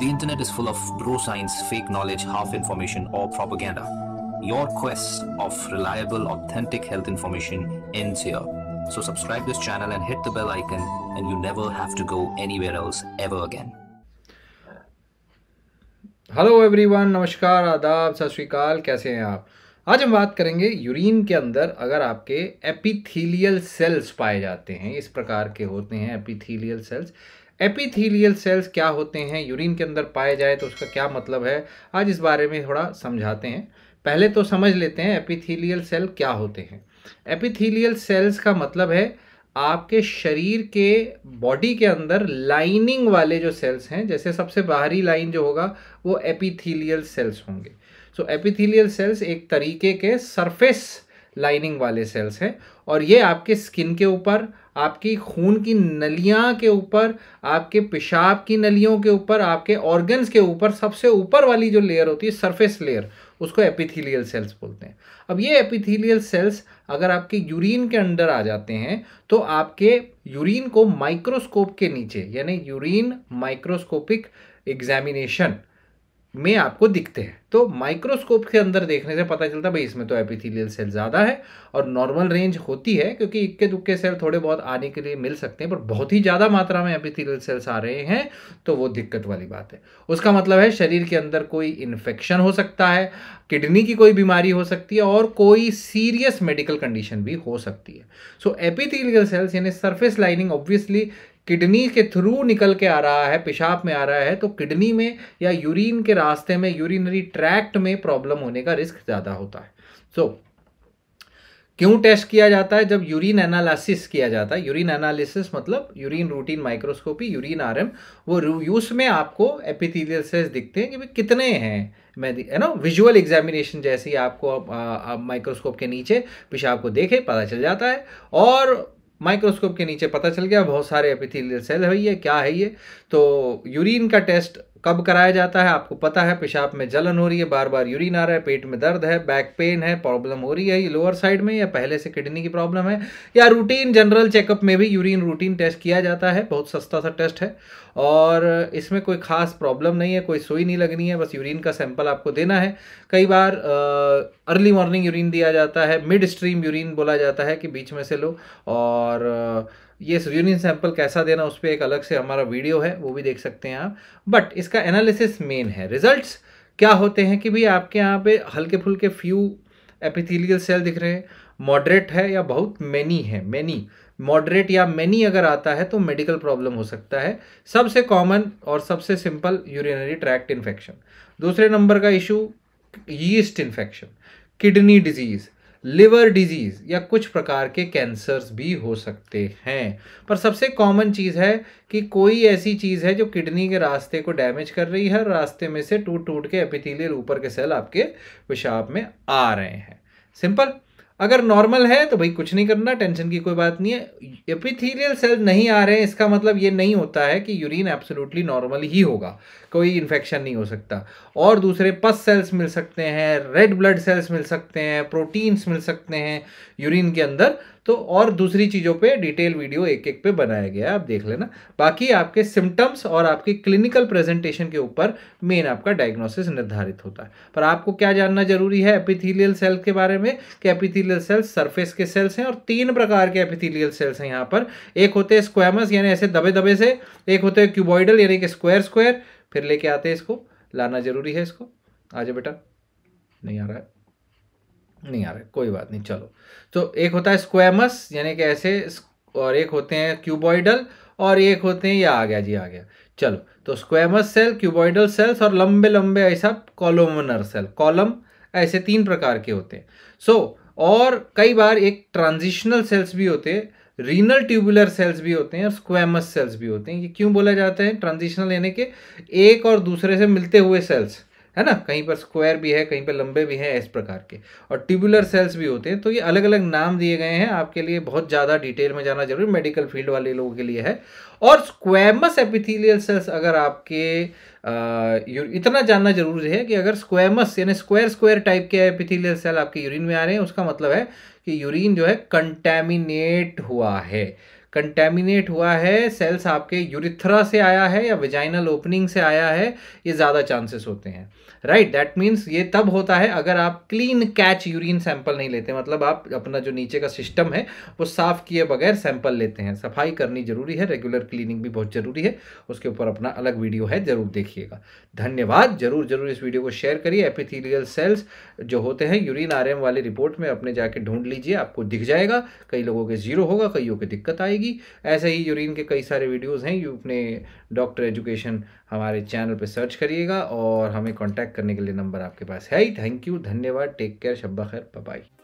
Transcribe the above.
The internet is full of bro science, fake knowledge, half information, or propaganda. Your quest of reliable, authentic health information ends here. So subscribe this channel and hit the bell icon and you never have to go anywhere else ever again. Hello everyone, Namaskar, Adab, सत श्रीकाल कैसे हैं आज हम बात करेंगे urine के अंदर अगर आपके एपिथीलियल सेल्स पाए जाते हैं इस प्रकार के होते हैं एपिथीलियल सेल्स एपिथीलियल सेल्स क्या होते हैं यूरिन के अंदर पाए जाए तो उसका क्या मतलब है आज इस बारे में थोड़ा समझाते हैं पहले तो समझ लेते हैं एपिथीलियल सेल क्या होते हैं एपिथीलियल सेल्स का मतलब है आपके शरीर के बॉडी के अंदर लाइनिंग वाले जो सेल्स हैं जैसे सबसे बाहरी लाइन जो होगा वो एपिथीलियल सेल्स होंगे सो so, एपिथेलियल सेल्स एक तरीके के सरफेस लाइनिंग वाले सेल्स हैं और ये आपके स्किन के ऊपर आपकी खून की नलियाँ के ऊपर आपके पेशाब की नलियों के ऊपर आपके ऑर्गन्स के ऊपर सबसे ऊपर वाली जो लेयर होती है सरफेस लेयर उसको एपिथेलियल सेल्स बोलते हैं अब ये एपिथेलियल सेल्स अगर आपके यूरिन के अंदर आ जाते हैं तो आपके यूरिन को माइक्रोस्कोप के नीचे यानी यूरिन माइक्रोस्कोपिक एग्जामिनेशन में आपको दिखते हैं तो माइक्रोस्कोप के अंदर देखने से पता चलता है भाई इसमें तो एपिथेलियल सेल ज़्यादा है और नॉर्मल रेंज होती है क्योंकि इक्के दुक्के सेल थोड़े बहुत आने के लिए मिल सकते हैं पर बहुत ही ज़्यादा मात्रा में एपिथेलियल सेल्स आ रहे हैं तो वो दिक्कत वाली बात है उसका मतलब है शरीर के अंदर कोई इन्फेक्शन हो सकता है किडनी की कोई बीमारी हो सकती है और कोई सीरियस मेडिकल कंडीशन भी हो सकती है सो एपिथेलियल सेल्स यानी सर्फेस लाइनिंग ऑब्वियसली किडनी के थ्रू निकल के आ रहा है पेशाब में आ रहा है तो किडनी में या यूरिन के रास्ते में यूरिनरी ट्रैक्ट में प्रॉब्लम होने का रिस्क ज़्यादा होता है सो so, क्यों टेस्ट किया जाता है जब यूरिन एनालिसिस किया जाता है यूरिन एनालिसिस मतलब urine routine microscopy urine RM वो यूस में आपको एपिथीलियल सेल्स दिखते हैं कि भाई कितने हैं मैं है ना विजुअल एग्जामिनेशन जैसे ही आपको माइक्रोस्कोप के नीचे पेशाब को देखे पता चल जाता है और माइक्रोस्कोप के नीचे पता चल गया बहुत सारे एपिथेलियल सेल है ये क्या है ये तो यूरिन का टेस्ट कब कराया जाता है आपको पता है पेशाब में जलन हो रही है बार बार यूरिन आ रहा है पेट में दर्द है बैक पेन है प्रॉब्लम हो रही है ये लोअर साइड में या पहले से किडनी की प्रॉब्लम है या रूटीन जनरल चेकअप में भी यूरिन रूटीन टेस्ट किया जाता है बहुत सस्ता सा टेस्ट है और इसमें कोई ख़ास प्रॉब्लम नहीं है कोई सुई नहीं लगनी है बस यूरिन का सैंपल आपको देना है कई बार अर्ली मॉर्निंग यूरिन दिया जाता है मिड स्ट्रीम यूरिन बोला जाता है कि बीच में से लो और ये यूनियन सैंपल कैसा देना उस पर एक अलग से हमारा वीडियो है वो भी देख सकते हैं आप बट इसका एनालिसिस मेन है रिजल्ट्स क्या होते हैं कि भाई आपके यहाँ पे हल्के फुल्के फ्यू एपिथेलियल सेल दिख रहे हैं मॉडरेट है या बहुत मैनी है मैनी मॉडरेट या मैनी अगर आता है तो मेडिकल प्रॉब्लम हो सकता है सबसे कॉमन और सबसे सिंपल यूरिनरी ट्रैक्ट इन्फेक्शन दूसरे नंबर का issue yeast infection kidney disease liver disease या कुछ प्रकार के कैंसर्स भी हो सकते हैं पर सबसे कॉमन चीज़ है कि कोई ऐसी चीज़ है जो किडनी के रास्ते को डैमेज कर रही है रास्ते में से टूट टूट के एपिथेलियल ऊपर के सेल आपके पेशाब में आ रहे हैं सिंपल अगर नॉर्मल है तो भाई कुछ नहीं करना टेंशन की कोई बात नहीं है एपिथीलियल सेल नहीं आ रहे हैं इसका मतलब ये नहीं होता है कि यूरिन एब्सोल्युटली नॉर्मल ही होगा कोई इन्फेक्शन नहीं हो सकता और दूसरे पस सेल्स मिल सकते हैं रेड ब्लड सेल्स मिल सकते हैं प्रोटीन्स मिल सकते हैं यूरिन के अंदर तो और दूसरी चीज़ों पे डिटेल वीडियो एक एक पे बनाया गया है आप देख लेना बाकी आपके सिम्टम्स और आपके क्लिनिकल प्रेजेंटेशन के ऊपर मेन आपका डायग्नोसिस निर्धारित होता है पर आपको क्या जानना जरूरी है एपिथीलियल सेल के बारे में कि एपिथीलियल सेल्स सरफेस के सेल्स हैं और तीन प्रकार के एपिथीलियल सेल्स हैं यहाँ पर एक होते हैं स्क्वामस यानी ऐसे दबे दबे से एक होते हैं क्यूबॉइडल यानी कि स्क्वायर स्क्वायर फिर लेके आते हैं इसको लाना जरूरी है इसको आ जाओ बेटा नहीं आ रहा है नहीं आ रहा कोई बात नहीं चलो तो एक होता है स्क्वेमस यानी कि ऐसे और एक होते हैं क्यूबॉइडल और एक होते हैं ये आ गया जी आ गया चलो तो स्क्वेमस सेल क्यूबॉइडल सेल्स और लंबे लंबे ऐसा कॉलोमनर सेल कॉलम ऐसे तीन प्रकार के होते हैं सो so, और कई बार एक ट्रांजिशनल सेल्स भी होते हैं रीनल ट्यूबुलर सेल्स भी होते हैं और स्क्वेमस सेल्स भी होते हैं ये क्यों बोला जाता है ट्रांजिशनल यानी कि एक और दूसरे से मिलते हुए सेल्स है ना कहीं पर स्क्वायर भी है कहीं पर लंबे भी हैं इस प्रकार के और ट्यूबुलर सेल्स भी होते हैं तो ये अलग अलग नाम दिए गए हैं आपके लिए बहुत ज़्यादा डिटेल में जाना जरूरी मेडिकल फील्ड वाले लोगों के लिए है और स्क्वेमस एपिथीलियल सेल्स अगर आपके आ, इतना जानना जरूरी है कि अगर स्क्वेमस यानी स्क्वायर स्क्वायर टाइप के एपिथीलियल सेल आपके यूरिन में आ रहे हैं उसका मतलब है कि यूरिन जो है कंटेमिनेट हुआ है कंटेमिनेट हुआ है सेल्स आपके यूरिथ्रा से आया है या विजाइनल ओपनिंग से आया है ये ज़्यादा चांसेस होते हैं राइट दैट मीन्स ये तब होता है अगर आप क्लीन कैच यूरिन सैंपल नहीं लेते मतलब आप अपना जो नीचे का सिस्टम है वो साफ़ किए बगैर सैंपल लेते हैं सफाई करनी ज़रूरी है रेगुलर क्लीनिंग भी बहुत ज़रूरी है उसके ऊपर अपना अलग वीडियो है ज़रूर देखिएगा धन्यवाद ज़रूर ज़रूर इस वीडियो को शेयर करिए एपिथीलियल सेल्स जो होते हैं यूरिन आर वाली रिपोर्ट में अपने जाके ढूंढ लीजिए आपको दिख जाएगा कई लोगों के ज़ीरो होगा कईयों की दिक्कत आएगी जाएगी ऐसे ही यूरिन के कई सारे वीडियोस हैं यू अपने डॉक्टर एजुकेशन हमारे चैनल पे सर्च करिएगा और हमें कांटेक्ट करने के लिए नंबर आपके पास है ही थैंक यू धन्यवाद टेक केयर शब्बा खैर बाय